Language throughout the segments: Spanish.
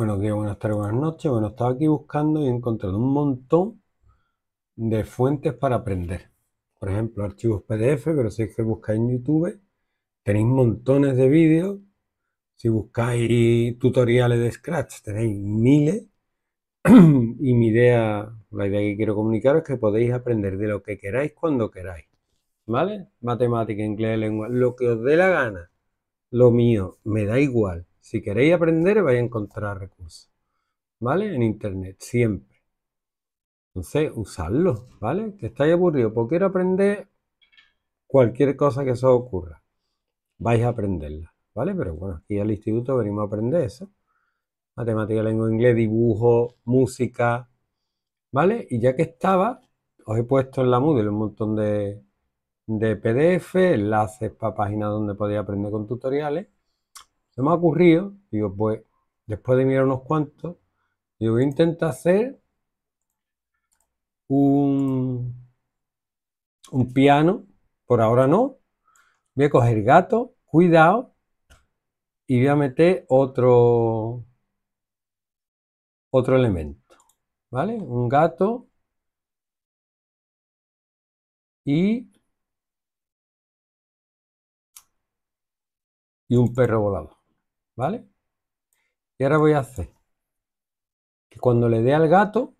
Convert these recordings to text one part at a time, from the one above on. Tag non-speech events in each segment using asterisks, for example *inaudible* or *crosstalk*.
Buenos días, buenas tardes, buenas noches. Bueno, estaba aquí buscando y he encontrado un montón de fuentes para aprender. Por ejemplo, archivos PDF, pero si es que buscáis en YouTube, tenéis montones de vídeos. Si buscáis tutoriales de Scratch, tenéis miles. *clears throat* y mi idea, la idea que quiero comunicaros es que podéis aprender de lo que queráis cuando queráis. ¿Vale? Matemática, inglés, lengua, lo que os dé la gana. Lo mío, me da igual si queréis aprender, vais a encontrar recursos, ¿vale? En internet, siempre. Entonces, usadlo, ¿vale? Que estáis aburridos, porque quiero aprender cualquier cosa que se os ocurra. Vais a aprenderla, ¿vale? Pero bueno, aquí al instituto venimos a aprender eso. Matemática, lengua inglés, dibujo, música, ¿vale? Y ya que estaba, os he puesto en la Moodle un montón de, de PDF, enlaces para páginas donde podéis aprender con tutoriales me ha ocurrido, digo, pues después de mirar unos cuantos, yo voy a intentar hacer un, un piano, por ahora no, voy a coger gato, cuidado, y voy a meter otro, otro elemento, ¿vale? Un gato y, y un perro volado ¿Vale? Y ahora voy a hacer que cuando le dé al gato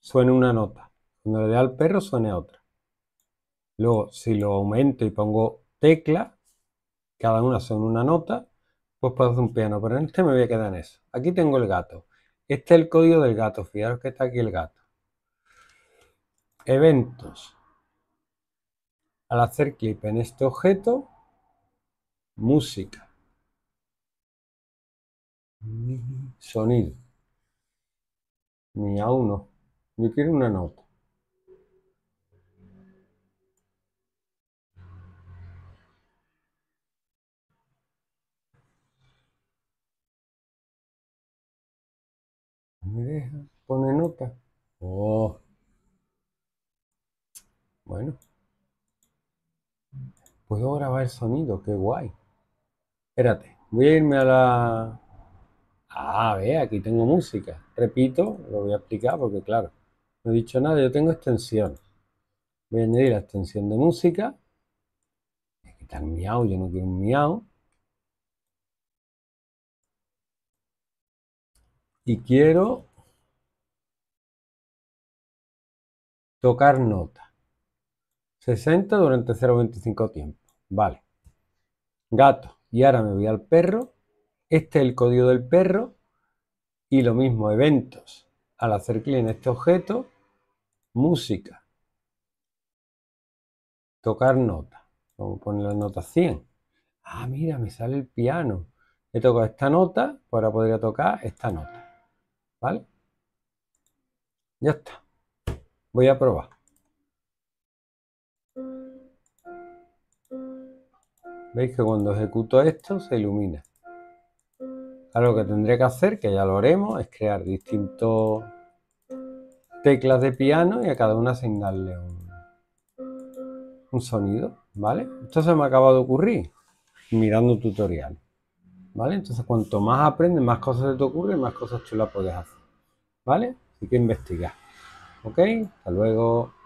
suene una nota. Cuando le dé al perro suene otra. Luego, si lo aumento y pongo tecla, cada una son una nota, pues puedo hacer un piano. Pero en este me voy a quedar en eso. Aquí tengo el gato. Este es el código del gato. Fijaros que está aquí el gato. Eventos. Al hacer clic en este objeto, música sonido. Ni a uno. Yo quiero una nota. Me deja, pone nota. Oh. Bueno. Puedo grabar sonido, qué guay. Espérate, voy a irme a la Ah, ve, aquí tengo música. Repito, lo voy a aplicar porque claro, no he dicho nada, yo tengo extensión. Voy a añadir la extensión de música. Voy a quitar miau, yo no quiero un miau. Y quiero tocar nota. 60 durante 0,25 tiempo. Vale. Gato. Y ahora me voy al perro este es el código del perro y lo mismo eventos. Al hacer clic en este objeto, música. Tocar nota. Vamos a poner la nota 100. Ah, mira, me sale el piano. He tocado esta nota, pues ahora podría tocar esta nota. ¿Vale? Ya está. Voy a probar. ¿Veis que cuando ejecuto esto se ilumina? Ahora lo que tendré que hacer, que ya lo haremos, es crear distintos teclas de piano y a cada una asignarle un, sonido, ¿vale? Esto se me acaba de ocurrir mirando tutorial, ¿vale? Entonces cuanto más aprendes, más cosas se te ocurren, más cosas chulas puedes hacer, ¿vale? Así que investigar, ¿ok? Hasta luego.